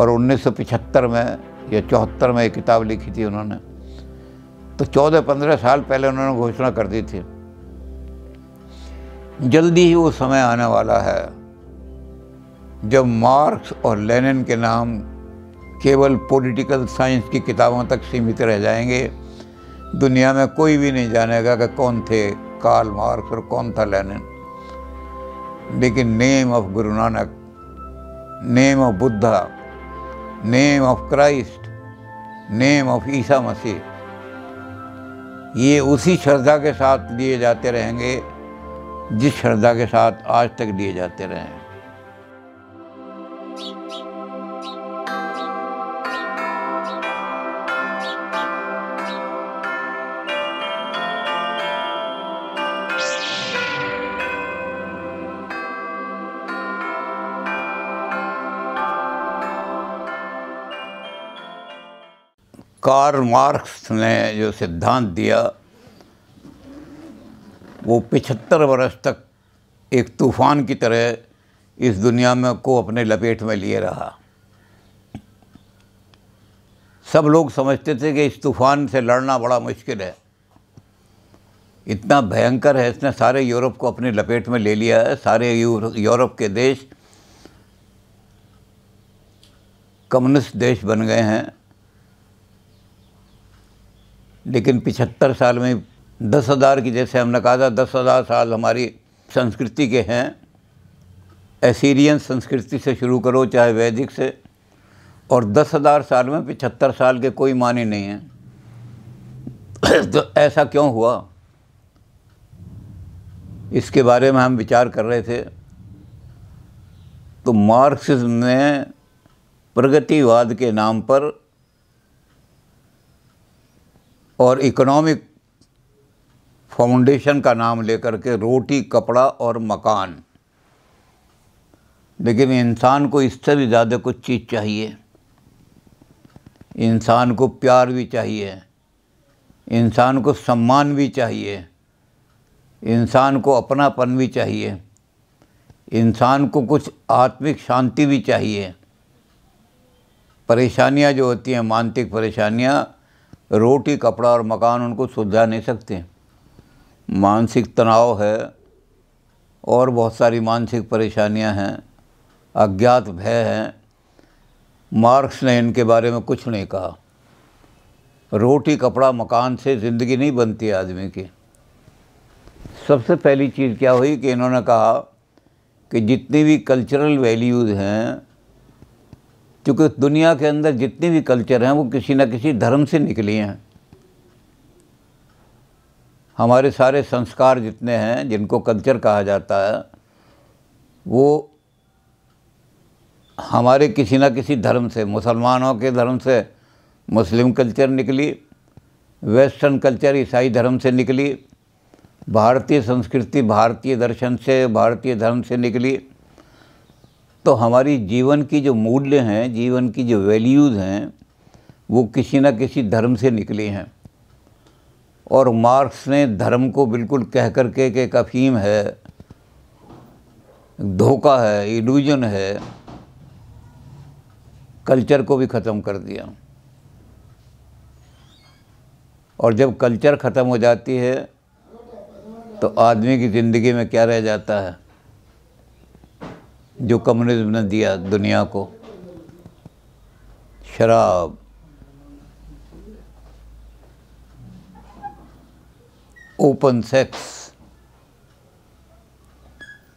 और 1975 में या चौहत्तर में एक किताब लिखी थी उन्होंने तो 14-15 साल पहले उन्होंने घोषणा कर दी थी जल्दी ही वो समय आने वाला है जब मार्क्स और लेनिन के नाम केवल पॉलिटिकल साइंस की किताबों तक सीमित रह जाएंगे दुनिया में कोई भी नहीं जानेगा कि कौन थे कार्ल मार्क्स और कौन था लेनिन लेकिन name of Guru Nanak name of Buddha name of Christ name of Isa Masih ये उसी श्रद्धा के साथ लिए जाते रहेंगे जिस श्रद्धा के साथ आज तक लिए जाते रहे हैं कार मार्क्स ने जो सिद्धांत दिया वो पिछहत्तर वर्ष तक एक तूफ़ान की तरह इस दुनिया में को अपने लपेट में लिए रहा सब लोग समझते थे कि इस तूफ़ान से लड़ना बड़ा मुश्किल है इतना भयंकर है इसने सारे यूरोप को अपने लपेट में ले लिया है सारे यूरोप के देश कम्युनिस्ट देश बन गए हैं लेकिन पिछहत्तर साल में दस हज़ार की जैसे हमने कहा था दस हज़ार साल हमारी संस्कृति के हैं एसीरियन संस्कृति से शुरू करो चाहे वैदिक से और दस हज़ार साल में पिछहत्तर साल के कोई माने नहीं हैं तो ऐसा क्यों हुआ इसके बारे में हम विचार कर रहे थे तो मार्क्सिज्म ने प्रगतिवाद के नाम पर और इकोनॉमिक फाउंडेशन का नाम लेकर के रोटी कपड़ा और मकान लेकिन इंसान को इससे भी ज़्यादा कुछ चीज़ चाहिए इंसान को प्यार भी चाहिए इंसान को सम्मान भी चाहिए इंसान को अपनापन भी चाहिए इंसान को कुछ आत्मिक शांति भी चाहिए परेशानियां जो होती हैं मानसिक परेशानियां रोटी कपड़ा और मकान उनको सुलझा नहीं सकते मानसिक तनाव है और बहुत सारी मानसिक परेशानियां हैं अज्ञात भय हैं मार्क्स ने इनके बारे में कुछ नहीं कहा रोटी कपड़ा मकान से ज़िंदगी नहीं बनती आदमी की सबसे पहली चीज़ क्या हुई कि इन्होंने कहा कि जितनी भी कल्चरल वैल्यूज़ हैं क्योंकि दुनिया के अंदर जितने भी कल्चर हैं वो किसी न किसी धर्म से निकली हैं हमारे सारे संस्कार जितने हैं जिनको कल्चर कहा जाता है वो हमारे किसी न किसी धर्म से मुसलमानों के धर्म से मुस्लिम कल्चर निकली वेस्टर्न कल्चर ईसाई धर्म से निकली भारतीय संस्कृति भारतीय दर्शन से भारतीय धर्म से निकली तो हमारी जीवन की जो मूल्य हैं जीवन की जो वैल्यूज़ हैं वो किसी न किसी धर्म से निकली हैं और मार्क्स ने धर्म को बिल्कुल कह कर के एक अफीम है धोखा है इल्यूजन है कल्चर को भी ख़त्म कर दिया और जब कल्चर ख़त्म हो जाती है तो आदमी की ज़िंदगी में क्या रह जाता है जो कम्युनिज्म ने दिया दुनिया को शराब ओपन सेक्स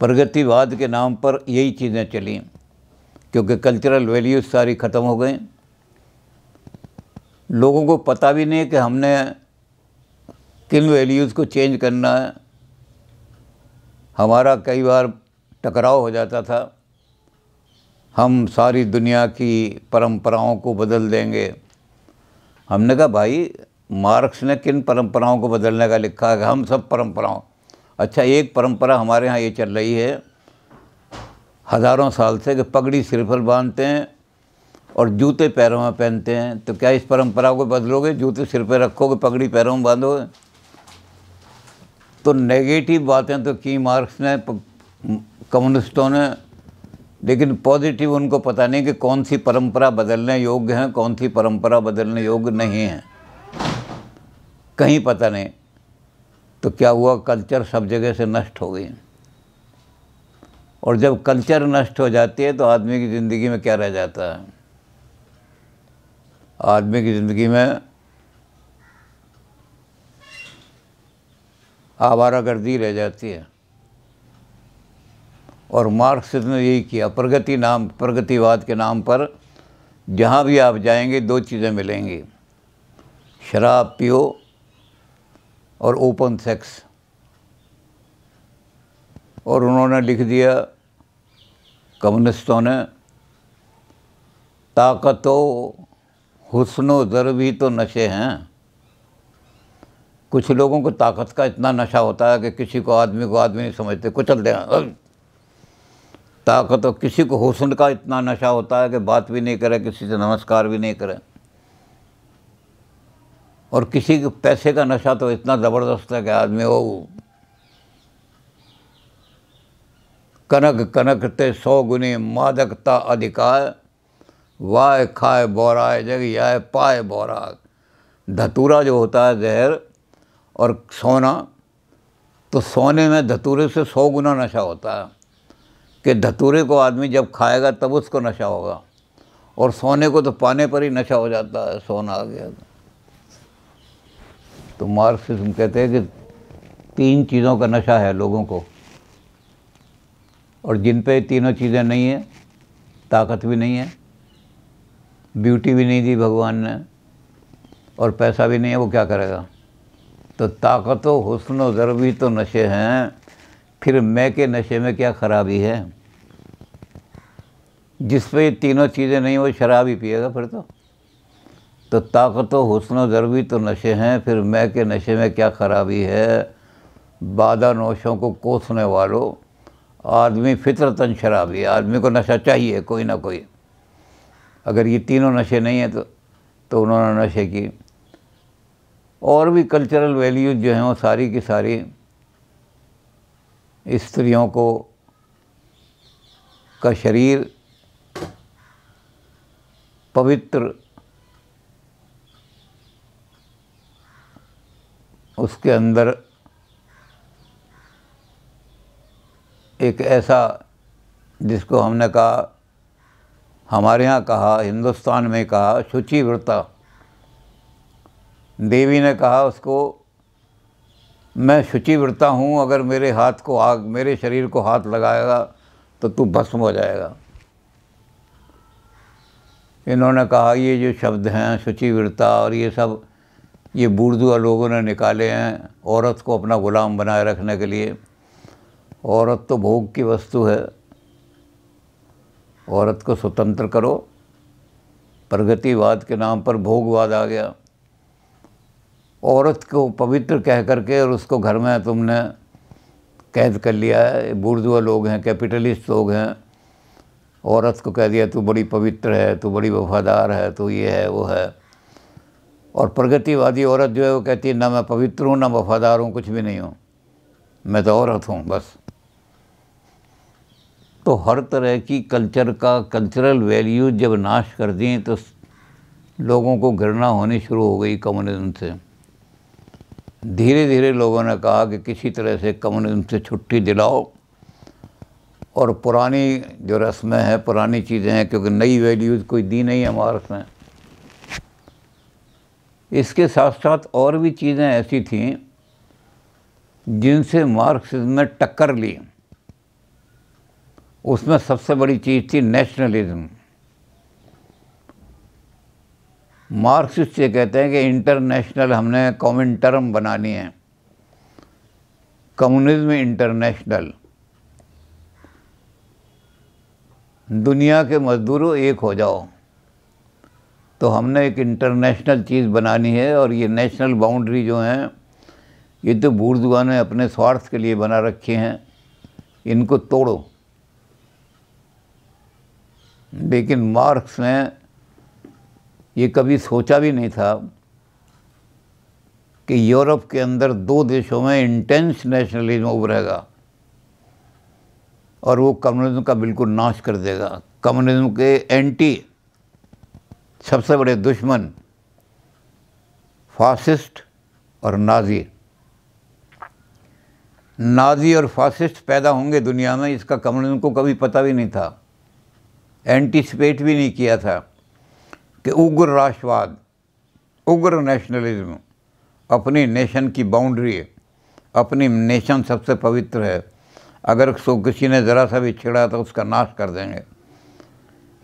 प्रगतिवाद के नाम पर यही चीज़ें चली क्योंकि कल्चरल वैल्यूज सारी ख़त्म हो गई लोगों को पता भी नहीं कि हमने किन वैल्यूज़ को चेंज करना है हमारा कई बार टकराव हो जाता था हम सारी दुनिया की परंपराओं को बदल देंगे हमने कहा भाई मार्क्स ने किन परंपराओं को बदलने का लिखा है हम सब परंपराओं अच्छा एक परंपरा हमारे यहाँ ये चल रही है हज़ारों साल से कि पगड़ी सिर पर बांधते हैं और जूते पैरों में पहनते हैं तो क्या इस परंपरा को बदलोगे जूते सिर पर रखोगे पगड़ी पैरों में बांधोगे तो नेगेटिव बातें तो की मार्क्स ने कम्युनिस्टों ने लेकिन पॉजिटिव उनको पता नहीं कि कौन सी परंपरा बदलने योग्य हैं कौन सी परंपरा बदलने योग्य नहीं है कहीं पता नहीं तो क्या हुआ कल्चर सब जगह से नष्ट हो गई और जब कल्चर नष्ट हो जाती है तो आदमी की ज़िंदगी में क्या रह जाता है आदमी की ज़िंदगी में आवारागर्दी रह जाती है और मार्क्स ने यही किया प्रगति नाम प्रगतिवाद के नाम पर जहाँ भी आप जाएंगे दो चीज़ें मिलेंगी शराब पियो और ओपन सेक्स और उन्होंने लिख दिया कम्युनिस्टों ने ताकत हुसन वर भी तो नशे हैं कुछ लोगों को ताकत का इतना नशा होता है कि किसी को आदमी को आदमी नहीं समझते कुचल दें ताकत और किसी को हुसन का इतना नशा होता है कि बात भी नहीं करे किसी से नमस्कार भी नहीं करे और किसी के पैसे का नशा तो इतना ज़बरदस्त है कि आदमी हो कनक कनकते सौ गुने मादकता अधिकार वाय खाए बोराए जग याय पाए बोरा धतूरा जो होता है जहर और सोना तो सोने में धतूरे से सौ गुना नशा होता है कि धतूरे को आदमी जब खाएगा तब उसको नशा होगा और सोने को तो पाने पर ही नशा हो जाता है सोना आ गया तो मार्क्सिज्म कहते हैं कि तीन चीज़ों का नशा है लोगों को और जिन पे तीनों चीज़ें नहीं हैं ताकत भी नहीं है ब्यूटी भी नहीं दी भगवान ने और पैसा भी नहीं है वो क्या करेगा तो ताकत हुसन हुस्न ज़रूरी तो नशे हैं फिर मैं के नशे में क्या खराबी है जिस पे ये तीनों चीज़ें नहीं वो शराब ही पिएगा फिर तो तो ताकत व हसन जरबी तो नशे हैं फिर मैं के नशे में क्या खराबी है बादा नोशों को कोसने वालों आदमी फितरतन शराबी आदमी को नशा चाहिए कोई ना कोई अगर ये तीनों नशे नहीं हैं तो तो उन्होंने नशे की और भी कल्चरल वैल्यूज जो हैं वो सारी की सारी स्त्रियों को का शरीर पवित्र उसके अंदर एक ऐसा जिसको हमने कहा हमारे यहाँ कहा हिंदुस्तान में कहा शुचिव्रता देवी ने कहा उसको मैं शुचिव्रता हूँ अगर मेरे हाथ को आग मेरे शरीर को हाथ लगाएगा तो तू भस्म हो जाएगा इन्होंने कहा ये जो शब्द हैं शुचिवीरता और ये सब ये बूढ़दुआ लोगों ने निकाले हैं औरत को अपना ग़ुलाम बनाए रखने के लिए औरत तो भोग की वस्तु है औरत को स्वतंत्र करो प्रगतिवाद के नाम पर भोगवाद आ गया औरत को पवित्र कह करके और उसको घर में तुमने कैद कर लिया है बूढ़दुआ लोग हैं कैपिटलिस्ट लोग हैं औरत को कह दिया तू बड़ी पवित्र है तू बड़ी वफादार है तू ये है वो है और प्रगतिवादी औरत जो है वो कहती है ना मैं पवित्र हूँ ना वफादार हूँ कुछ भी नहीं हूँ मैं तो औरत हूँ बस तो हर तरह की कल्चर का कल्चरल वैल्यू जब नाश कर दिए तो लोगों को घृणा होनी शुरू हो गई कम्युनिज्म से धीरे धीरे लोगों ने कहा कि किसी तरह से कम्युनिज्म से छुट्टी दिलाओ और पुरानी जो रस्में हैं पुरानी चीज़ें हैं क्योंकि नई वैल्यूज़ कोई दी नहीं है मार्स में इसके साथ साथ और भी चीज़ें ऐसी थीं जिनसे मार्क्सिज्म ने टक्कर ली उसमें सबसे बड़ी चीज़ थी नेशनलिज्म मार्क्सिस्ट ये कहते हैं कि इंटरनेशनल हमने कॉमन टर्म बनानी है कम्युनिज्म इंटरनेशनल दुनिया के मज़दूरों एक हो जाओ तो हमने एक इंटरनेशनल चीज़ बनानी है और ये नेशनल बाउंड्री जो हैं ये तो बुर्जुआ ने अपने स्वार्थ के लिए बना रखे हैं इनको तोड़ो लेकिन मार्क्स ने ये कभी सोचा भी नहीं था कि यूरोप के अंदर दो देशों में इंटेंस नेशनलिज्म उभरेगा और वो कम्युनिज्म का बिल्कुल नाश कर देगा कम्युनिज्म के एंटी सबसे बड़े दुश्मन फासिस्ट और नाजी नाजी और फासिस्ट पैदा होंगे दुनिया में इसका कम्युनिज्म को कभी पता भी नहीं था एंटिसिपेट भी नहीं किया था कि उग्र राष्ट्रवाद उग्र नेशनलिज्म अपनी नेशन की बाउंड्री अपनी नेशन सबसे पवित्र है अगर सो किसी ने ज़रा सा भी छिड़ा तो उसका नाश कर देंगे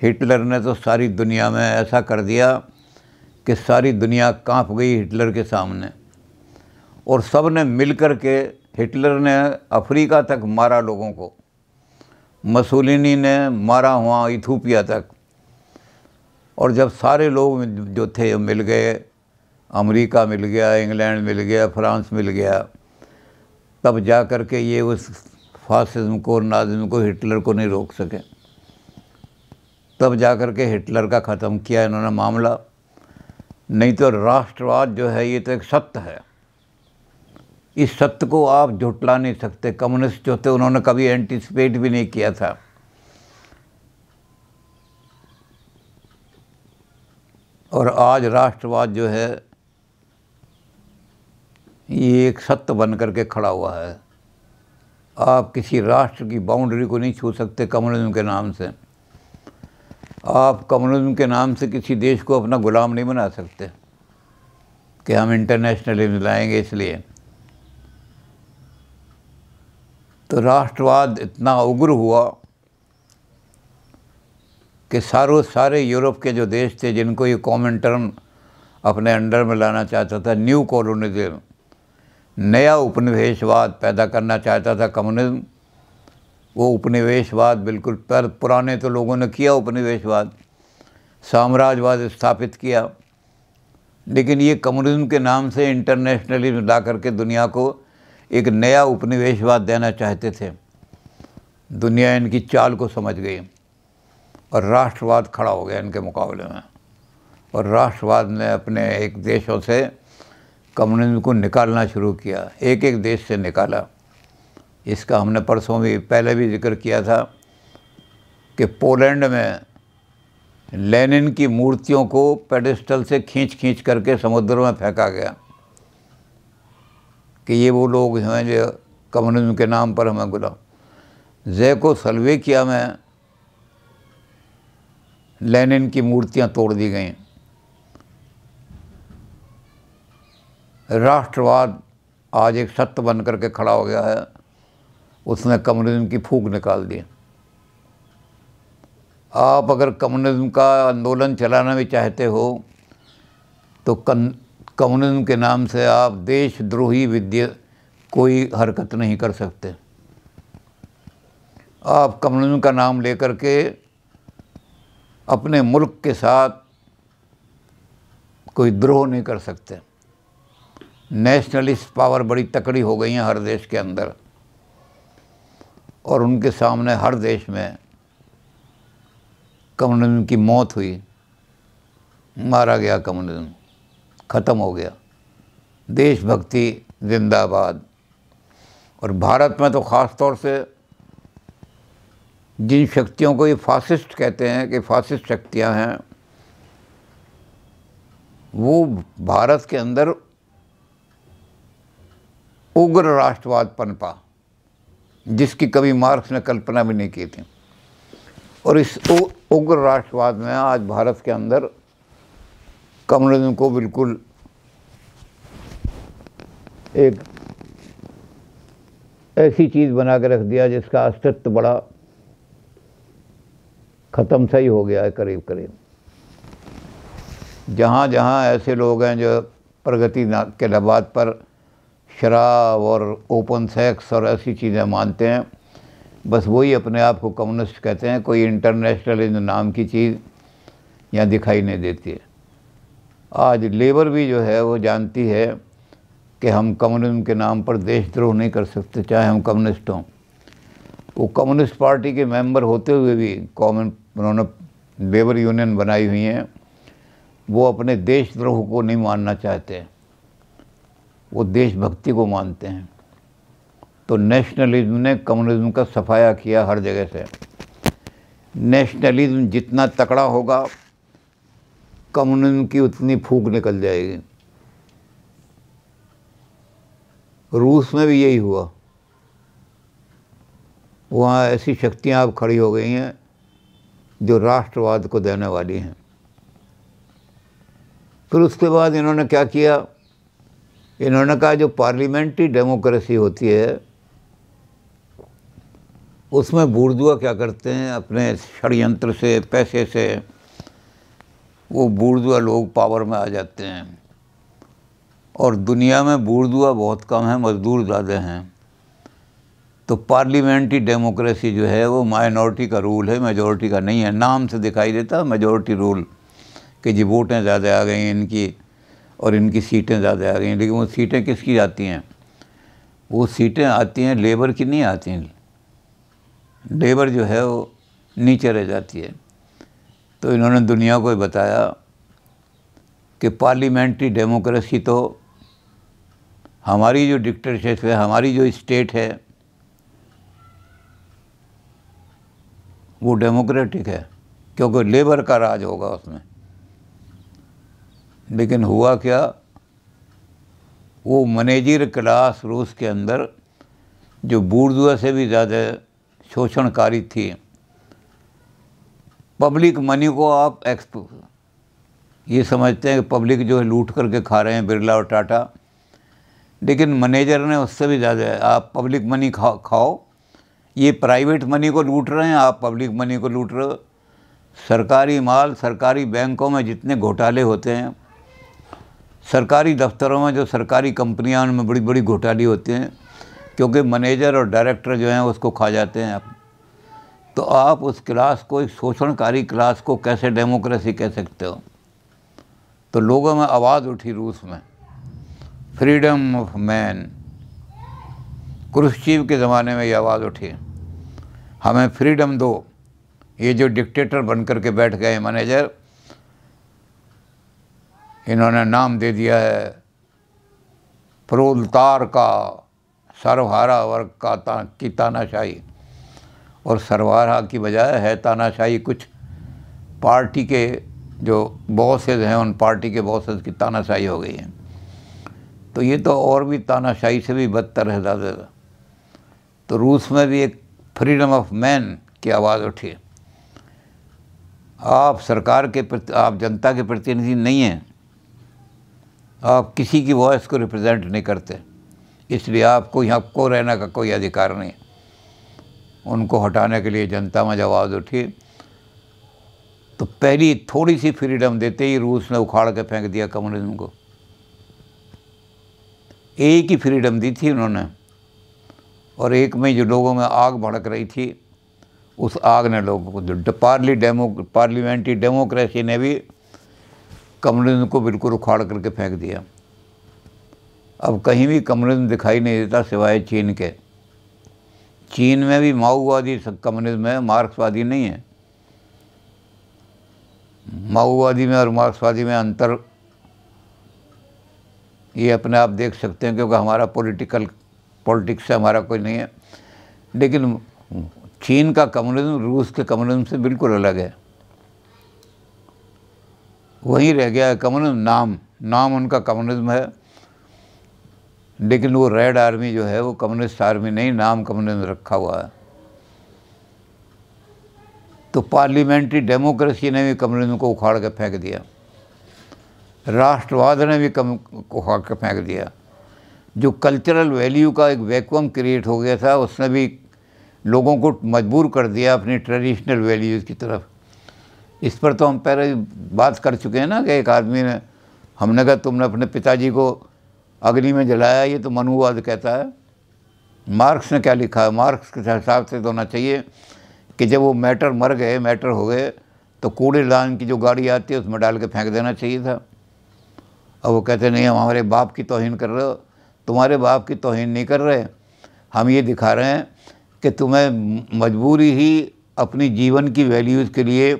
हिटलर ने तो सारी दुनिया में ऐसा कर दिया कि सारी दुनिया कांप गई हिटलर के सामने और सब ने मिल कर के हिटलर ने अफ्रीका तक मारा लोगों को मसूलिनी ने मारा हुआ इथोपिया तक और जब सारे लोग जो थे मिल गए अमेरिका मिल गया इंग्लैंड मिल गया फ्रांस मिल गया तब जा कर के ये उस फासिज्म को नाजिम को हिटलर को नहीं रोक सके तब जा कर के हिटलर का ख़त्म किया इन्होंने मामला नहीं तो राष्ट्रवाद जो है ये तो एक सत्य है इस सत्य को आप झुटला नहीं सकते कम्युनिस्ट जो थे उन्होंने कभी एंटिसिपेट भी नहीं किया था और आज राष्ट्रवाद जो है ये एक सत्य बन करके खड़ा हुआ है आप किसी राष्ट्र की बाउंड्री को नहीं छू सकते कम्युनिज्म के नाम से आप कम्युनिज्म के नाम से किसी देश को अपना गुलाम नहीं बना सकते कि हम इंटरनेशनल लाएंगे इसलिए तो राष्ट्रवाद इतना उग्र हुआ कि सारों सारे यूरोप के जो देश थे जिनको ये कॉमन टर्म अपने अंडर में लाना चाहता था न्यू कॉलोनिज्म नया उपनिवेशवाद पैदा करना चाहता था कम्युनिज्म वो उपनिवेशवाद बिल्कुल पर पुराने तो लोगों ने किया उपनिवेशवाद साम्राज्यवाद स्थापित किया लेकिन ये कम्युनिज्म के नाम से इंटरनेशनलिज्म ला करके दुनिया को एक नया उपनिवेशवाद देना चाहते थे दुनिया इनकी चाल को समझ गई और राष्ट्रवाद खड़ा हो गया इनके मुकाबले में और राष्ट्रवाद ने अपने एक देशों से कम्युनिज्म को निकालना शुरू किया एक एक देश से निकाला इसका हमने परसों भी पहले भी जिक्र किया था कि पोलैंड में लेनिन की मूर्तियों को पेडिस्टल से खींच खींच करके समुद्र में फेंका गया कि ये वो लोग हैं जो कम्युनिज्म के नाम पर हमें गुलाम जैको किया में लेनिन की मूर्तियां तोड़ दी गई राष्ट्रवाद आज एक सत्य बन करके खड़ा हो गया है उसने कम्युनिज्म की फूक निकाल दी आप अगर कम्युनिज्म का आंदोलन चलाना भी चाहते हो तो कम्युनिज्म के नाम से आप देशद्रोही विद्या कोई हरकत नहीं कर सकते आप कम्युनिज्म का नाम लेकर के अपने मुल्क के साथ कोई द्रोह नहीं कर सकते नेशनलिस्ट पावर बड़ी तकड़ी हो गई हैं हर देश के अंदर और उनके सामने हर देश में कम्युनिज्म की मौत हुई मारा गया कम्युनिज्म ख़त्म हो गया देशभक्ति जिंदाबाद और भारत में तो ख़ास तौर से जिन शक्तियों को ये फासिस्ट कहते हैं कि फासिस्ट शक्तियां हैं वो भारत के अंदर उग्र राष्ट्रवाद पनपा जिसकी कभी मार्क्स ने कल्पना भी नहीं की थी और इस उग्र राष्ट्रवाद में आज भारत के अंदर कम्युनिज्म को बिल्कुल एक ऐसी चीज़ बना के रख दिया जिसका अस्तित्व बड़ा ख़त्म सा ही हो गया है करीब करीब जहाँ जहाँ ऐसे लोग हैं जो प्रगति के नबाद पर शराब और ओपन सेक्स और ऐसी चीज़ें मानते हैं बस वही अपने आप को कम्युनिस्ट कहते हैं कोई इन नाम की चीज़ यहाँ दिखाई नहीं देती है आज लेबर भी जो है वो जानती है कि हम कम्युनिज्म के नाम पर देशद्रोह नहीं कर सकते चाहे हम कम्युनिस्ट हों वो कम्युनिस्ट पार्टी के मेंबर होते हुए भी कॉमन उन्होंने लेबर यूनियन बनाई हुई हैं वो अपने देशद्रोह को नहीं मानना चाहते हैं वो देशभक्ति को मानते हैं तो नेशनलिज्म ने कम्युनिज्म का सफाया किया हर जगह से नेशनलिज्म जितना तकड़ा होगा कम्युनिज्म की उतनी फूक निकल जाएगी रूस में भी यही हुआ वहाँ ऐसी शक्तियाँ अब खड़ी हो गई हैं जो राष्ट्रवाद को देने वाली हैं फिर उसके बाद इन्होंने क्या किया इन्होंने कहा जो पार्लियामेंट्री डेमोक्रेसी होती है उसमें बूढ़दुआ क्या करते हैं अपने षडयंत्र से पैसे से वो बूढ़दुआ लोग पावर में आ जाते हैं और दुनिया में बूढ़दुआ बहुत कम है मज़दूर ज़्यादा हैं तो पार्लियामेंट्री डेमोक्रेसी जो है वो माइनॉरिटी का रूल है मेजॉरिटी का नहीं है नाम से दिखाई देता मेजॉरिटी रूल कि जी वोटें ज़्यादा आ गई इनकी और इनकी सीटें ज़्यादा आ गई हैं लेकिन वो सीटें किसकी आती हैं वो सीटें आती हैं लेबर की नहीं आती हैं लेबर जो है वो नीचे रह जाती है तो इन्होंने दुनिया को बताया कि पार्लियामेंट्री डेमोक्रेसी तो हमारी जो डिक्टरशिप है हमारी जो स्टेट है वो डेमोक्रेटिक है क्योंकि लेबर का राज होगा उसमें लेकिन हुआ क्या वो मैनेजर क्लास रूस के अंदर जो बूढ़ से भी ज़्यादा शोषणकारी थी पब्लिक मनी को आप एक्सपो ये समझते हैं कि पब्लिक जो है लूट करके खा रहे हैं बिरला और टाटा लेकिन मैनेजर ने उससे भी ज़्यादा आप पब्लिक मनी खाओ खाओ ये प्राइवेट मनी को लूट रहे हैं आप पब्लिक मनी को लूट रहे हो सरकारी माल सरकारी बैंकों में जितने घोटाले होते हैं सरकारी दफ्तरों में जो सरकारी कंपनियाँ उनमें बड़ी बड़ी घोटाली होती हैं क्योंकि मैनेजर और डायरेक्टर जो हैं उसको खा जाते हैं आप तो आप उस क्लास को एक शोषणकारी क्लास को कैसे डेमोक्रेसी कह सकते हो तो लोगों में आवाज़ उठी रूस में फ्रीडम ऑफ मैन क्रुश्चीव के ज़माने में ये आवाज़ उठी हमें फ्रीडम दो ये जो डिक्टेटर बनकर के बैठ गए मैनेजर इन्होंने नाम दे दिया है फरोलतार का सरवारा वर्ग का ता, की तानाशाही और सरवारा की बजाय है तानाशाही कुछ पार्टी के जो बॉसेज हैं उन पार्टी के बॉसेज की तानाशाही हो गई है तो ये तो और भी तानाशाही से भी बदतर है ज़्यादा तो रूस में भी एक फ्रीडम ऑफ मैन की आवाज़ उठी आप सरकार के प्रति आप जनता के प्रतिनिधि नहीं हैं आप किसी की वॉइस को रिप्रेजेंट नहीं करते इसलिए आपको यहाँ को रहने का कोई अधिकार नहीं उनको हटाने के लिए जनता में जवाब उठी तो पहली थोड़ी सी फ्रीडम देते ही रूस ने उखाड़ के फेंक दिया कम्युनिज्म को एक ही फ्रीडम दी थी उन्होंने और एक में जो लोगों में आग भड़क रही थी उस आग ने लोगों को पार्ली डेमो पार्लियामेंट्री डेमोक्रेसी ने भी कम्युनिज्म को बिल्कुल उखाड़ करके फेंक दिया अब कहीं भी कम्युनिज्म दिखाई नहीं देता सिवाय चीन के चीन में भी माओवादी कम्युनिज्म है मार्क्सवादी नहीं है माओवादी में और मार्क्सवादी में अंतर ये अपने आप देख सकते हैं क्योंकि हमारा पॉलिटिकल पॉलिटिक्स से हमारा कोई नहीं है लेकिन चीन का कम्युनिज्म रूस के कम्युनिज्म से बिल्कुल अलग है वहीं रह गया है कम्युनिज्म नाम नाम उनका कम्युनिज्म है लेकिन वो रेड आर्मी जो है वो कम्युनिस्ट आर्मी नहीं नाम कम्युनिज्म रखा हुआ है तो पार्लियामेंट्री डेमोक्रेसी ने भी कम्युनिज्म को उखाड़ के फेंक दिया राष्ट्रवाद ने भी कम उखाड़ के फेंक दिया जो कल्चरल वैल्यू का एक वैक्यूम क्रिएट हो गया था उसने भी लोगों को मजबूर कर दिया अपनी ट्रेडिशनल वैल्यूज़ की तरफ इस पर तो हम पहले बात कर चुके हैं ना कि एक आदमी ने हमने कहा तुमने अपने पिताजी को अग्नि में जलाया ये तो मनुवाद कहता है मार्क्स ने क्या लिखा है मार्क्स के हिसाब से तो होना चाहिए कि जब वो मैटर मर गए मैटर हो गए तो कूड़ेदान की जो गाड़ी आती है उसमें डाल के फेंक देना चाहिए था अब वो कहते नहीं हम हमारे बाप की तोहन कर रहे हो तुम्हारे बाप की तोहन नहीं कर रहे हम ये दिखा रहे हैं कि तुम्हें मजबूरी ही अपनी जीवन की वैल्यूज़ के लिए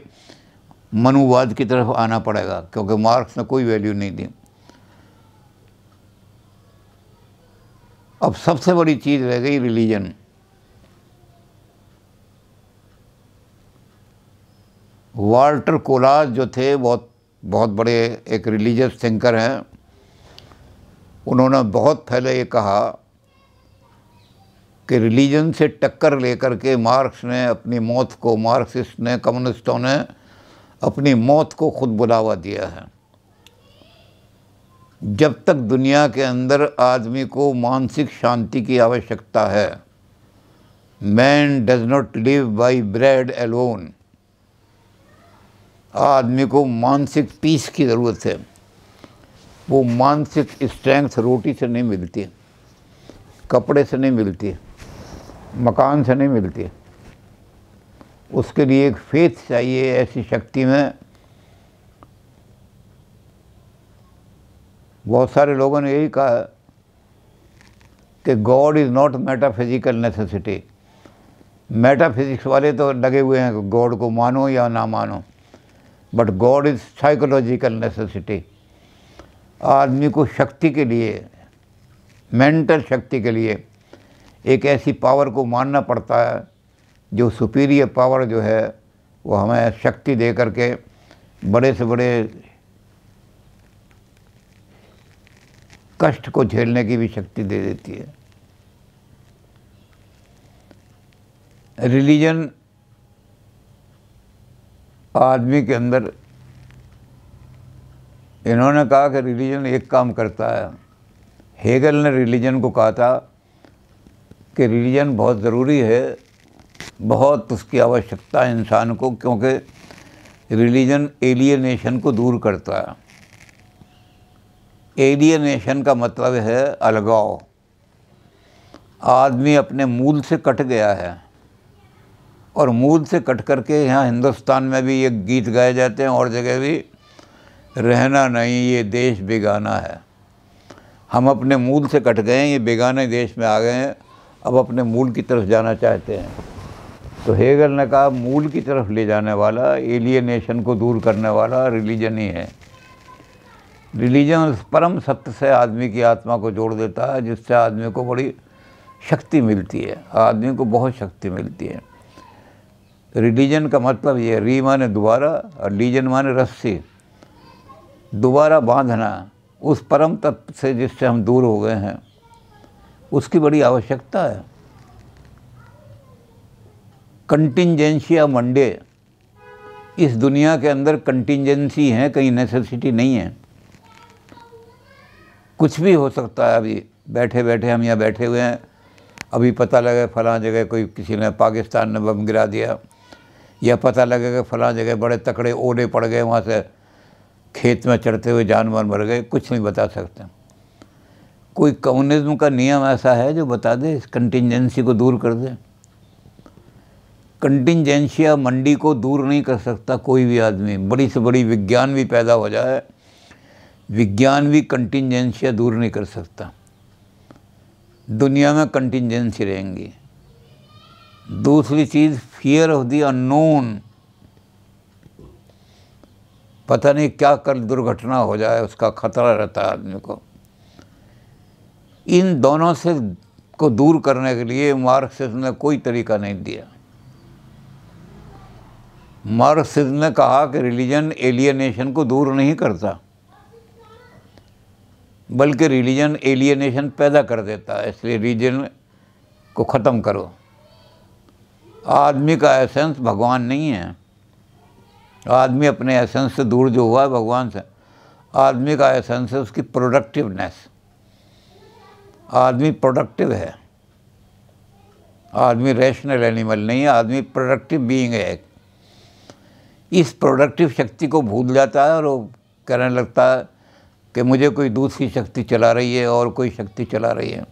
मनुवाद की तरफ आना पड़ेगा क्योंकि मार्क्स ने कोई वैल्यू नहीं दी अब सबसे बड़ी चीज़ रह गई रिलीजन वाल्टर कोलाज जो थे बहुत बहुत बड़े एक रिलीजियस थिंकर हैं उन्होंने बहुत पहले ये कहा कि रिलीजन से टक्कर लेकर के मार्क्स ने अपनी मौत को मार्क्सिस्ट ने कम्युनिस्टों ने अपनी मौत को खुद बुलावा दिया है जब तक दुनिया के अंदर आदमी को मानसिक शांति की आवश्यकता है man does not live by bread alone आदमी को मानसिक पीस की ज़रूरत है वो मानसिक स्ट्रेंथ रोटी से नहीं मिलती कपड़े से नहीं मिलती मकान से नहीं मिलती उसके लिए एक फेथ चाहिए ऐसी शक्ति में बहुत सारे लोगों ने यही कहा कि God is not metaphysical necessity metaphysics वाले तो लगे हुए हैं गॉड को मानो या ना मानो but God is psychological necessity आदमी को शक्ति के लिए मेंटल शक्ति के लिए एक ऐसी पावर को मानना पड़ता है जो सुपीरियर पावर जो है वो हमें शक्ति दे करके बड़े से बड़े कष्ट को झेलने की भी शक्ति दे देती है रिलीजन आदमी के अंदर इन्होंने कहा कि रिलीजन एक काम करता है हेगल ने रिलीजन को कहा था कि रिलीजन बहुत ज़रूरी है बहुत उसकी आवश्यकता है इंसान को क्योंकि रिलीजन एलियनेशन को दूर करता है एलियनेशन का मतलब है अलगाव आदमी अपने मूल से कट गया है और मूल से कट करके यहाँ हिंदुस्तान में भी ये गीत गाए जाते हैं और जगह भी रहना नहीं ये देश बेगाना है हम अपने मूल से कट गए हैं ये बेगाने देश में आ गए हैं अब अपने मूल की तरफ जाना चाहते हैं तो हेगल ने कहा मूल की तरफ ले जाने वाला एलियनेशन को दूर करने वाला रिलीजन ही है रिलीजन उस परम सत्य से आदमी की आत्मा को जोड़ देता है जिससे आदमी को बड़ी शक्ति मिलती है आदमी को बहुत शक्ति मिलती है रिलीजन का मतलब ये री माने दोबारा और लीजन माने रस्सी दोबारा बांधना उस परम तत्व से जिससे हम दूर हो गए हैं उसकी बड़ी आवश्यकता है कंटिजेंसिया मंडे इस दुनिया के अंदर कंटिजेंसी है कहीं नेसेसिटी नहीं है कुछ भी हो सकता है अभी बैठे बैठे हम यहाँ बैठे हुए हैं अभी पता लगे फलां जगह कोई किसी ने पाकिस्तान ने बम गिरा दिया या पता लगे कि फलां जगह बड़े तकड़े ओले पड़ गए वहाँ से खेत में चढ़ते हुए जानवर मर गए कुछ नहीं बता सकते कोई कम्युनिज्म का नियम ऐसा है जो बता दे इस कंटिजेंसी को दूर कर दे कंटिजेंशिया मंडी को दूर नहीं कर सकता कोई भी आदमी बड़ी से बड़ी विज्ञान भी पैदा हो जाए विज्ञान भी कंटिजेंशिया दूर नहीं कर सकता दुनिया में कंटिजेंसी रहेंगी दूसरी चीज़ फियर ऑफ दी अनोन पता नहीं क्या कल दुर्घटना हो जाए उसका खतरा रहता है आदमी को इन दोनों से को दूर करने के लिए मार्क्सिस्ट ने कोई तरीका नहीं दिया मार्क्सिज्म ने कहा कि रिलीजन एलियनेशन को दूर नहीं करता बल्कि रिलीजन एलियनेशन पैदा कर देता है इसलिए रिलीजन को ख़त्म करो आदमी का एसेंस भगवान नहीं है आदमी अपने एसेंस से दूर जो हुआ है भगवान से आदमी का एसेंस है उसकी प्रोडक्टिवनेस आदमी प्रोडक्टिव है आदमी रेशनल एनिमल नहीं है आदमी प्रोडक्टिव बीइंग है एक इस प्रोडक्टिव शक्ति को भूल जाता है और वो कहने लगता है कि मुझे कोई दूसरी शक्ति चला रही है और कोई शक्ति चला रही है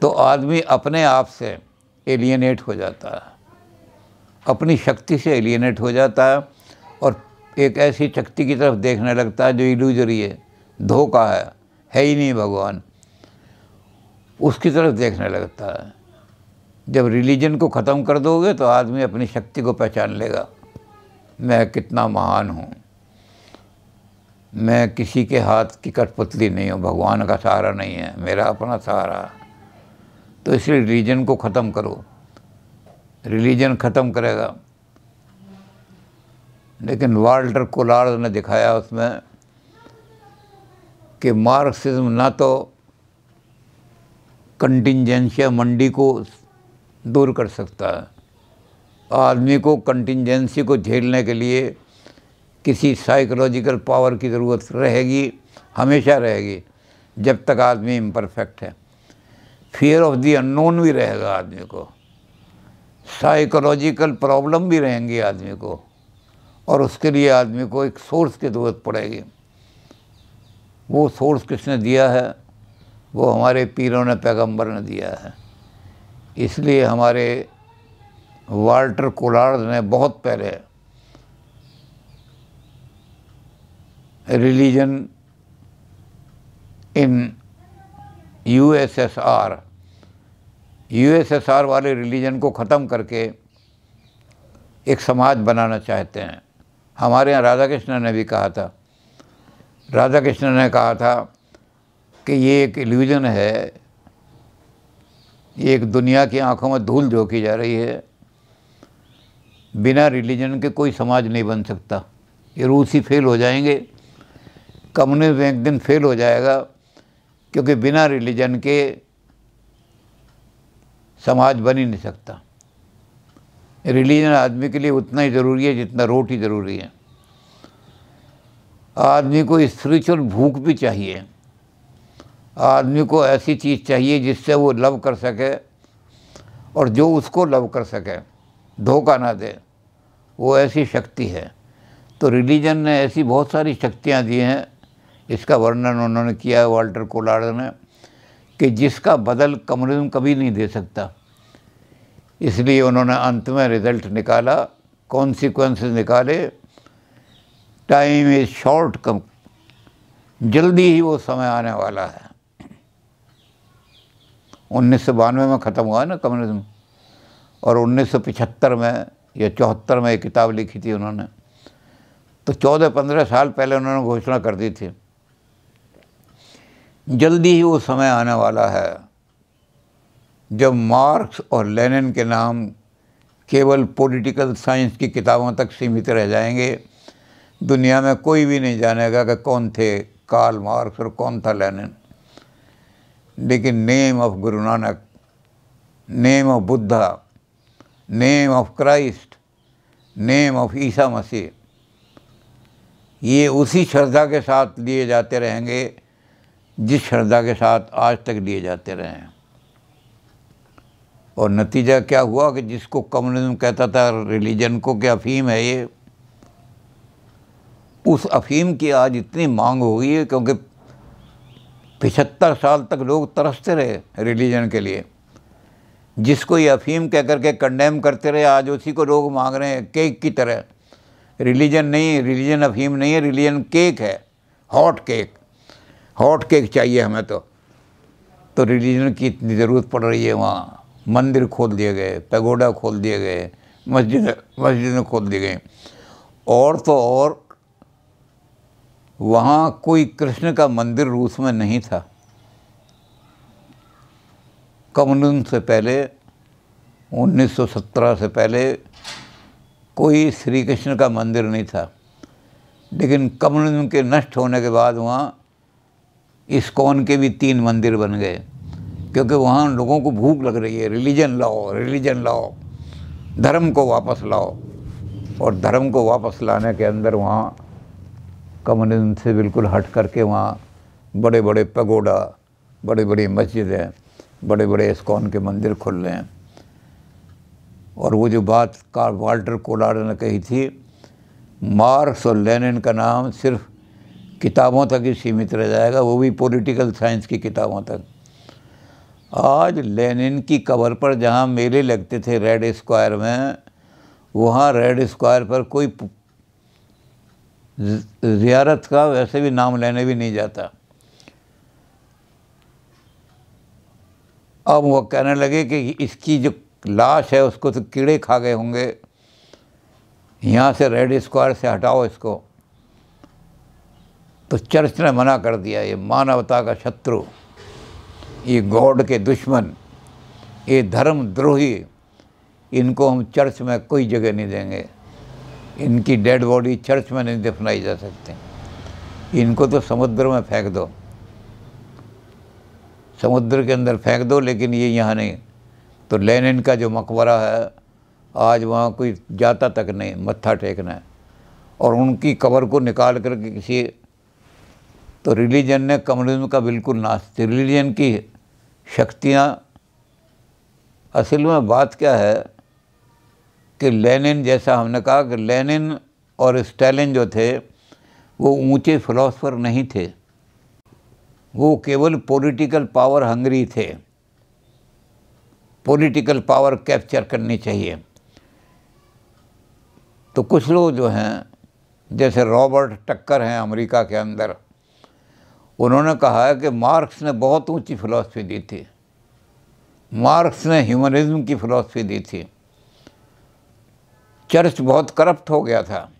तो आदमी अपने आप से एलियनेट हो जाता है अपनी शक्ति से एलियनेट हो जाता है और एक ऐसी शक्ति की तरफ देखने लगता है जो इलूजरी है धोखा है है ही नहीं भगवान उसकी तरफ देखने लगता है जब रिलीजन को ख़त्म कर दोगे तो आदमी अपनी शक्ति को पहचान लेगा मैं कितना महान हूँ मैं किसी के हाथ की कठपुतली नहीं हूँ भगवान का सहारा नहीं है मेरा अपना सहारा तो इसलिए रिलीजन को ख़त्म करो रिलीजन ख़त्म करेगा लेकिन वाल्टर कोलार्ड ने दिखाया उसमें कि मार्क्सिज्म ना तो कंटिजेंशिया मंडी को दूर कर सकता है आदमी को कंटिजेंसी को झेलने के लिए किसी साइकोलॉजिकल पावर की ज़रूरत रहेगी हमेशा रहेगी जब तक आदमी इम्परफेक्ट है फियर ऑफ दी अननोन भी रहेगा आदमी को साइकोलॉजिकल प्रॉब्लम भी रहेंगी आदमी को और उसके लिए आदमी को एक सोर्स की ज़रूरत पड़ेगी वो सोर्स किसने दिया है वो हमारे पीरों ने पैगंबर ने दिया है इसलिए हमारे वाल्टर कोलार्ड ने बहुत पहले रिलीजन इन यूएसएसआर यूएसएसआर वाले रिलीजन को ख़त्म करके एक समाज बनाना चाहते हैं हमारे यहाँ राधा कृष्ण ने भी कहा था राधा कृष्ण ने कहा था कि ये एक इल्यूजन है ये एक दुनिया की आंखों में धूल झोंकी जा रही है बिना रिलीजन के कोई समाज नहीं बन सकता ये रूस ही फेल हो जाएंगे कम्युनिज्म एक दिन फेल हो जाएगा क्योंकि बिना रिलीजन के समाज बन ही नहीं सकता रिलीजन आदमी के लिए उतना ही ज़रूरी है जितना रोटी ज़रूरी है आदमी को स्पिरिचुअल भूख भी चाहिए आदमी को ऐसी चीज़ चाहिए जिससे वो लव कर सके और जो उसको लव कर सके धोखा ना दें वो ऐसी शक्ति है तो रिलीजन ने ऐसी बहुत सारी शक्तियाँ दी हैं इसका वर्णन उन्होंने किया है वाल्टर कोलार्ड ने कि जिसका बदल कम्युनिज्म कभी नहीं दे सकता इसलिए उन्होंने अंत में रिज़ल्ट निकाला कॉन्सिक्वेंस निकाले टाइम इज़ शॉर्ट कम जल्दी ही वो समय आने वाला है उन्नीस सौ बानवे में ख़त्म हुआ ना कम्युनिज्म और 1975 में या चौहत्तर में एक किताब लिखी थी उन्होंने तो चौदह पंद्रह साल पहले उन्होंने घोषणा कर दी थी जल्दी ही वो समय आने वाला है जब मार्क्स और लेनिन के नाम केवल पॉलिटिकल साइंस की किताबों तक सीमित रह जाएंगे दुनिया में कोई भी नहीं जानेगा कि कौन थे कार्ल मार्क्स और कौन था लेनिन लेकिन name of Guru Nanak name of Buddha name of Christ name of Isa Masih ये उसी श्रद्धा के साथ लिए जाते रहेंगे जिस श्रद्धा के साथ आज तक लिए जाते रहे हैं और नतीजा क्या हुआ कि जिसको कम्युनिज्म कहता था रिलीजन को कि अफीम है ये उस अफीम की आज इतनी मांग हो गई है क्योंकि पिछहत्तर साल तक लोग तरसते रहे रिलीजन के लिए जिसको ये अफीम कह करके कंडेम करते रहे आज उसी को लोग मांग रहे हैं केक की तरह रिलीजन नहीं रिलीजन अफीम नहीं है रिलीजन केक है हॉट केक हॉट केक चाहिए हमें तो तो रिलीजन की इतनी ज़रूरत पड़ रही है वहाँ मंदिर खोल दिए गए पैगोडा खोल दिए गए मस्जिद मस्जिदें खोल दी गई और तो और वहाँ कोई कृष्ण का मंदिर रूस में नहीं था कम्युनिज्म से पहले 1917 से पहले कोई श्री कृष्ण का मंदिर नहीं था लेकिन कम्युनिज्म के नष्ट होने के बाद वहाँ इस्कॉन के भी तीन मंदिर बन गए क्योंकि वहाँ लोगों को भूख लग रही है रिलीजन लाओ रिलीजन लाओ धर्म को वापस लाओ और धर्म को वापस लाने के अंदर वहाँ कम्युनिज्म से बिल्कुल हट करके वहाँ बड़े बड़े पगोडा बड़ी बड़ी मस्जिदें बड़े बड़े इस्कॉन के मंदिर खुल रहे हैं और वो जो बात का वाल्टर कोलार ने कही थी मार्क्स और लेनिन का नाम सिर्फ किताबों तक ही सीमित रह जाएगा वो भी पॉलिटिकल साइंस की किताबों तक आज लेनिन की कबर पर जहाँ मेले लगते थे रेड स्क्वायर में वहाँ रेड स्क्वायर पर कोई जियारत का वैसे भी नाम लेने भी नहीं जाता अब वो कहने लगे कि इसकी जो लाश है उसको तो कीड़े खा गए होंगे यहाँ से रेड स्क्वायर से हटाओ इसको तो चर्च ने मना कर दिया ये मानवता का शत्रु ये गॉड के दुश्मन ये धर्म द्रोही इनको हम चर्च में कोई जगह नहीं देंगे इनकी डेड बॉडी चर्च में नहीं दफनाई जा सकती इनको तो समुद्र में फेंक दो समुद्र के अंदर फेंक दो लेकिन ये यहाँ नहीं तो लेनिन का जो मकबरा है आज वहाँ कोई जाता तक नहीं मत्था टेकना है और उनकी कबर को निकाल करके किसी तो रिलीजन ने कम्युनिज्म का बिल्कुल नाश रिलीजन की शक्तियाँ असल में बात क्या है कि लेनिन जैसा हमने कहा कि लेनिन और स्टैलिन जो थे वो ऊंचे फिलोसफर नहीं थे वो केवल पॉलिटिकल पावर हंगरी थे पॉलिटिकल पावर कैप्चर करनी चाहिए तो कुछ लोग जो हैं जैसे रॉबर्ट टक्कर हैं अमेरिका के अंदर उन्होंने कहा है कि मार्क्स ने बहुत ऊंची फिलॉसफी दी थी मार्क्स ने ह्यूमनिज्म की फिलॉसफी दी थी चर्च बहुत करप्ट हो गया था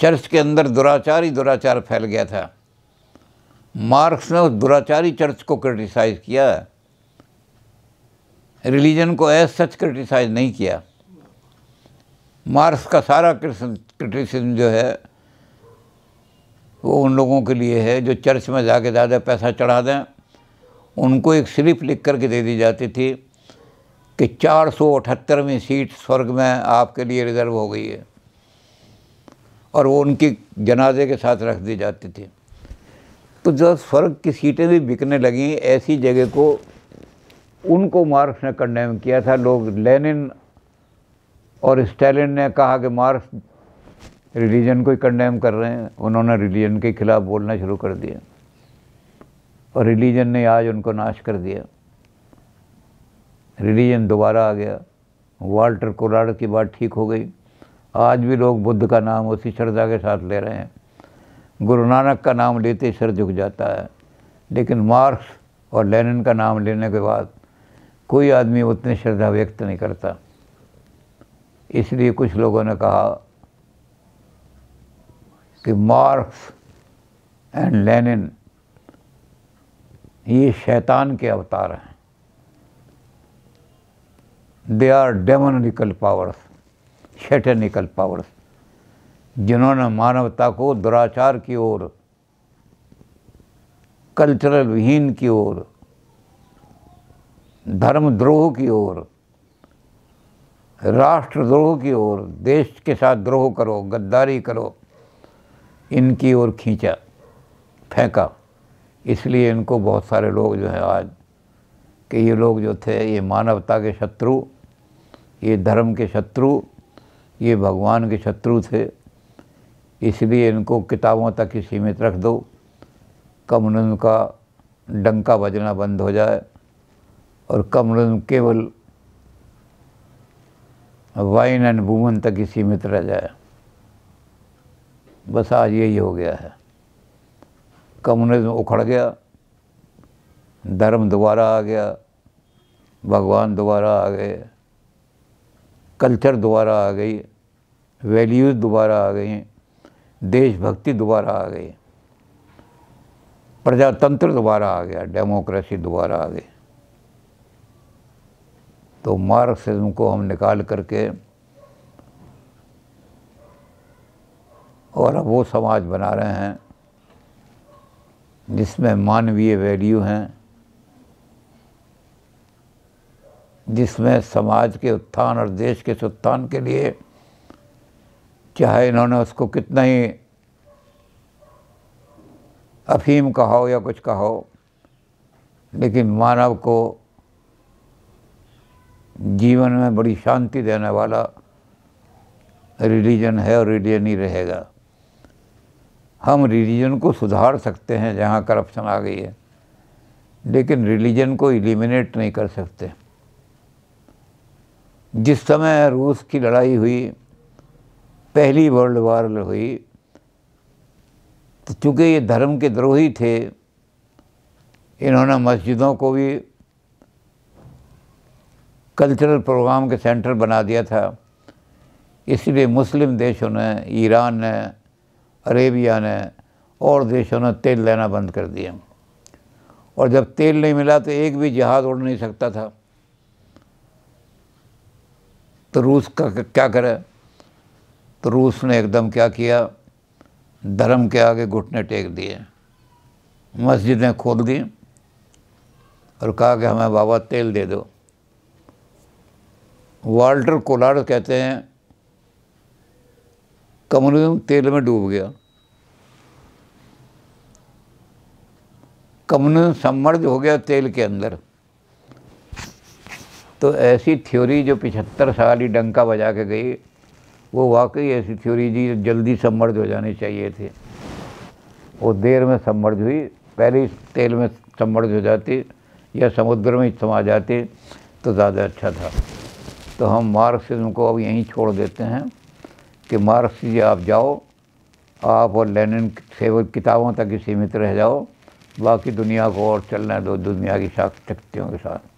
चर्च के अंदर दुराचार ही दुराचार फैल गया था मार्क्स ने उस दुराचारी चर्च को क्रिटिसाइज़ किया रिलीजन को ऐस सच क्रिटिसाइज़ नहीं किया मार्क्स का सारा क्रिटिसिज्म जो है वो उन लोगों के लिए है जो चर्च में जाके ज़्यादा पैसा चढ़ा दें उनको एक स्लिप लिख करके दे दी जाती थी कि चार सौ अठहत्तरवीं सीट स्वर्ग में आपके लिए रिज़र्व हो गई है और वो उनकी जनाजे के साथ रख दी जाती थी तो जब स्वर्ग की सीटें भी बिकने लगीं ऐसी जगह को उनको मार्क्स ने कंडेम किया था लोग लेनिन और स्टैलिन ने कहा कि मार्क्स रिलीजन को ही कंडेम कर रहे हैं उन्होंने रिलीजन के खिलाफ बोलना शुरू कर दिया और रिलीजन ने आज उनको नाश कर दिया रिलीजन दोबारा आ गया वाल्टर कोलाड की बात ठीक हो गई आज भी लोग बुद्ध का नाम उसी श्रद्धा के साथ ले रहे हैं गुरु नानक का नाम लेते सिर झुक जाता है लेकिन मार्क्स और लेनिन का नाम लेने के बाद कोई आदमी उतनी श्रद्धा व्यक्त नहीं करता इसलिए कुछ लोगों ने कहा कि मार्क्स एंड लेनिन ये शैतान के अवतार हैं they are demonical powers satanical powers जिन्होंने मानवता को दुराचार की ओर कल्चरल विहीन की ओर धर्मद्रोह की ओर राष्ट्रद्रोह की ओर देश के साथ द्रोह करो गद्दारी करो इनकी ओर खींचा फेंका इसलिए इनको बहुत सारे लोग जो हैं आज कि ये लोग जो थे ये मानवता के शत्रु ये धर्म के शत्रु ये भगवान के शत्रु थे इसलिए इनको किताबों तक ही सीमित रख दो कम्युनिज्म का डंका बजना बंद हो जाए और कम्युनिज्म केवल वाइन एंड वूमन तक ही सीमित रह जाए बस आज यही हो गया है कम्युनिज्म उखड़ गया धर्म दोबारा आ गया भगवान दोबारा आ गए कल्चर दोबारा आ गई वैल्यूज़ दोबारा आ गई देशभक्ति दोबारा आ गई प्रजातंत्र दोबारा आ गया डेमोक्रेसी दोबारा आ गई तो मार्क्सिज्म को हम निकाल करके और अब वो समाज बना रहे हैं जिसमें मानवीय वैल्यू हैं जिसमें समाज के उत्थान और देश के उत्थान के लिए चाहे इन्होंने उसको कितना ही अफीम कहो या कुछ कहो लेकिन मानव को जीवन में बड़ी शांति देने वाला रिलीजन है और रिलीजन ही रहेगा हम रिलीजन को सुधार सकते हैं जहाँ करप्शन आ गई है लेकिन रिलीजन को एलिमिनेट नहीं कर सकते जिस समय रूस की लड़ाई हुई पहली वर्ल्ड वार हुई तो चूँकि ये धर्म के द्रोही थे इन्होंने मस्जिदों को भी कल्चरल प्रोग्राम के सेंटर बना दिया था इसलिए मुस्लिम देशों ने ईरान ने अरेबिया ने और देशों ने तेल लेना बंद कर दिया और जब तेल नहीं मिला तो एक भी जहाज़ उड़ नहीं सकता था तो रूस का क्या करें तो रूस ने एकदम क्या किया धर्म के आगे घुटने टेक दिए मस्जिदें खोल दी और कहा कि हमें बाबा तेल दे दो वाल्टर कोलार्ड कहते हैं कम्युनिज्म तेल में डूब गया कम्युनिज्म सम्मर्ज हो गया तेल के अंदर तो ऐसी थ्योरी जो पिछहत्तर साल ही डंका बजा के गई वो वाकई ऐसी थ्योरी थी जल्दी सबमर्ज हो जाने चाहिए थे वो देर में सबमर्ज हुई पहले तेल में सबमर्ज हो जाती या समुद्र में समा जाती तो ज़्यादा अच्छा था तो हम मार्क्सिज्म को अब यहीं छोड़ देते हैं कि मार्क्स जी आप जाओ आप और लेनिन से वो किताबों तक ही सीमित रह जाओ बाकी दुनिया को और चलना दो दुनिया की शक्तियों के साथ